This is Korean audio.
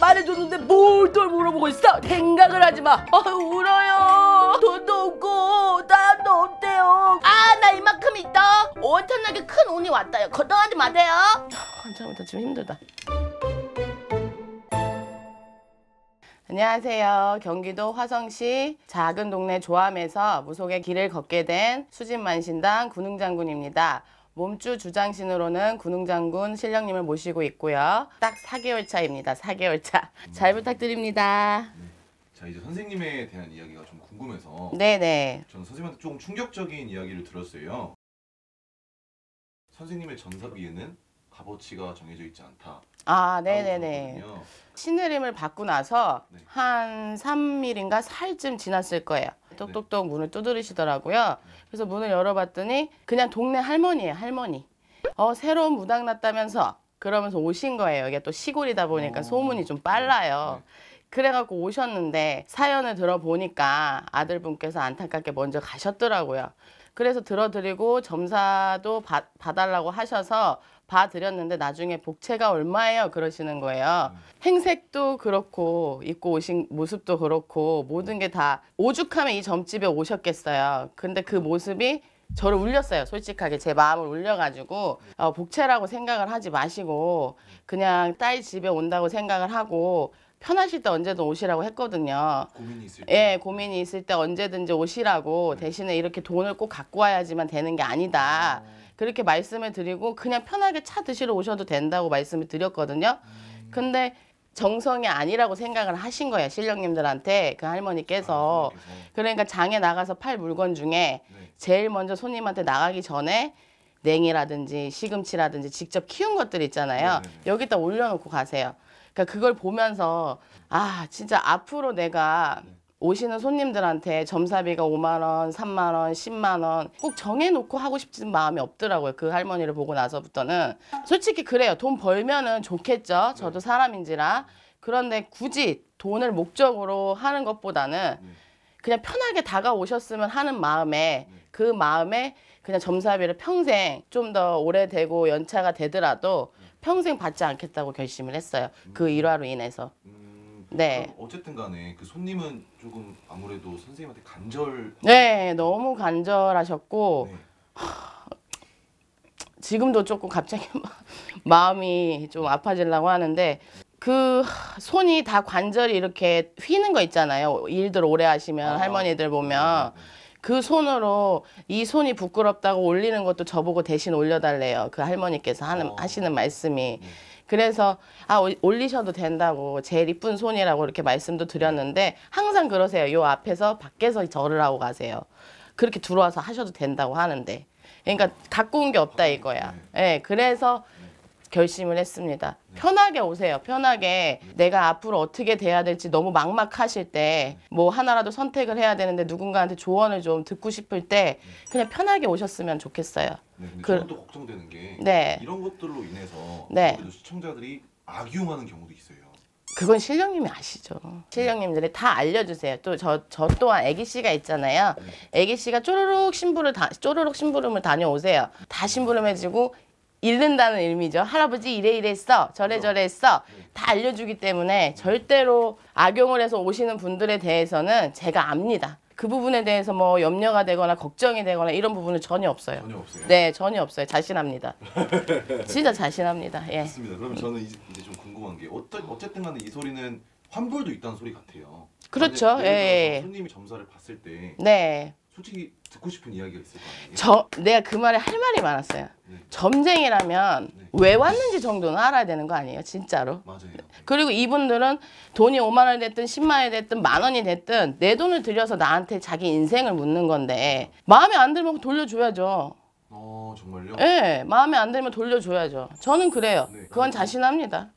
말해줬는데 뭘 또 물어보고 있어? 생각을 하지 마. 어, 울어요. 돈도 없고 땀도 없대요. 아, 나 이만큼 있다. 엄청나게 큰 운이 왔다요. 걱정하지 마세요. 한참이다 지금 힘들다. 안녕하세요. 경기도 화성시 작은 동네 조암에서 무속의 길을 걷게 된 수진만신당 군흥장군입니다. 몸주 주장신으로는 군웅장군 신령님을 모시고 있고요. 딱 4개월 차입니다. 4개월 차. 음. 잘 부탁드립니다. 음. 자 이제 선생님에 대한 이야기가 좀 궁금해서 네네. 네. 저는 선생님한테 조금 충격적인 이야기를 들었어요. 선생님의 전사비에는 값어치가 정해져 있지 않다. 아, 네네네. 네, 네. 신내림을 받고 나서 네. 한 3일인가 4일쯤 지났을 거예요. 똑똑똑 문을 두드리시더라고요. 그래서 문을 열어봤더니 그냥 동네 할머니예요, 할머니. 어, 새로운 무당 났다면서 그러면서 오신 거예요. 이게 또 시골이다 보니까 오. 어, 소문이 좀 네. 빨라요. 네. 그래갖고 오셨는데 사연을 들어보니까 아들분께서 안타깝게 먼저 가셨더라고요. 그래서 들어드리고 점사도 받, 봐달라고 하셔서 봐드렸는데 나중에 복채가 얼마예요? 그러시는 거예요. 음. 행색도 그렇고 입고 오신 모습도 그렇고 모든 게 다 오죽하면 이 점집에 오셨겠어요. 근데 그 모습이 저를 울렸어요. 솔직하게 제 마음을 울려가지고 어, 복채라고 생각을 하지 마시고 그냥 딸 집에 온다고 생각을 하고 편하실 때 언제든 오시라고 했거든요. 고민이 있을 예, 때? 예, 고민이 있을 때 언제든지 오시라고 음. 대신에 이렇게 돈을 꼭 갖고 와야지만 되는 게 아니다. 음. 그렇게 말씀을 드리고 그냥 편하게 차 드시러 오셔도 된다고 말씀을 드렸거든요. 음. 근데 정성이 아니라고 생각을 하신 거예요 실령님들한테 그 할머니께서 아, 그러니까 장에 나가서 팔 물건 중에 네. 제일 먼저 손님한테 나가기 전에 냉이라든지 시금치라든지 직접 키운 것들 있잖아요 네, 네, 네. 여기다 올려놓고 가세요 그러니까 그걸 보면서 아 진짜 앞으로 내가 네. 오시는 손님들한테 점사비가 5만 원, 3만 원, 10만 원 꼭 정해놓고 하고 싶은 마음이 없더라고요. 그 할머니를 보고 나서부터는 솔직히 그래요. 돈 벌면은 좋겠죠. 저도 네. 사람인지라 그런데 굳이 돈을 목적으로 하는 것보다는 네. 그냥 편하게 다가오셨으면 하는 마음에 네. 그 마음에 그냥 점사비를 평생 좀 더 오래되고 연차가 되더라도 평생 받지 않겠다고 결심을 했어요. 그 음. 일화로 인해서. 음. 네. 어쨌든 간에 그 손님은 조금 아무래도 선생님한테 간절 네, 너무 간절하셨고 네. 지금도 조금 갑자기 마음이 좀 아파지려고 하는데 그 손이 다 관절이 이렇게 휘는 거 있잖아요. 일들 오래 하시면 아, 할머니들 보면 아, 네. 그 손으로 이 손이 부끄럽다고 올리는 것도 저보고 대신 올려달래요. 그 할머니께서 하는 어. 하시는 말씀이 네. 그래서 아 올리셔도 된다고 제일 이쁜 손이라고 이렇게 말씀도 드렸는데 항상 그러세요. 요 앞에서 밖에서 절을 하고 가세요. 그렇게 들어와서 하셔도 된다고 하는데 그러니까 갖고 온 게 없다 이거야. 네. 예, 네, 그래서 결심을 했습니다. 편하게 오세요. 편하게 내가 앞으로 어떻게 돼야 될지 너무 막막하실 때 뭐 하나라도 선택을 해야 되는데 누군가한테 조언을 좀 듣고 싶을 때 그냥 편하게 오셨으면 좋겠어요. 네, 근데 그- 걱정되는 게 네. 이런 것들로 인해서 네. 시청자들이 악용하는 경우도 있어요. 그건 실령님이 아시죠. 실령님들이 다 알려주세요. 또 저 저 또한 애기 씨가 있잖아요. 네. 애기 씨가 쪼르륵 심부를 다 쪼르륵 심부름을 다녀오세요. 다 심부름해지고 잃는다는 의미죠. 할아버지 이래 이래 했어. 저래 저래 했어. 다 알려주기 때문에 절대로 악용을 해서 오시는 분들에 대해서는 제가 압니다. 그 부분에 대해서 뭐 염려가 되거나 걱정이 되거나 이런 부분은 전혀 없어요. 전혀 없어요. 네, 전혀 없어요. 자신합니다. 진짜 자신합니다. 예. 좋습니다. 그러 저는 이제 좀 궁금한 게 어떤 어쨌든 간에 이 소리는 환불도 있다는 소리 같아요. 그렇죠. 예, 예, 예. 손님이 점사를 봤을 때 네. 솔직히 듣고 싶은 이야기가 있을 거 아니에요? 저 내가 그 말에 할 말이 많았어요. 네. 점쟁이라면 네. 왜 왔는지 정도는 알아야 되는 거 아니에요, 진짜로? 맞아요. 그리고 이분들은 돈이 5만 원이 됐든 10만 원이 됐든 만 원이 됐든 내 돈을 들여서 나한테 자기 인생을 묻는 건데 마음에 안 들면 돌려줘야죠. 어, 정말요? 네, 마음에 안 들면 돌려줘야죠. 저는 그래요. 네. 그건 자신합니다.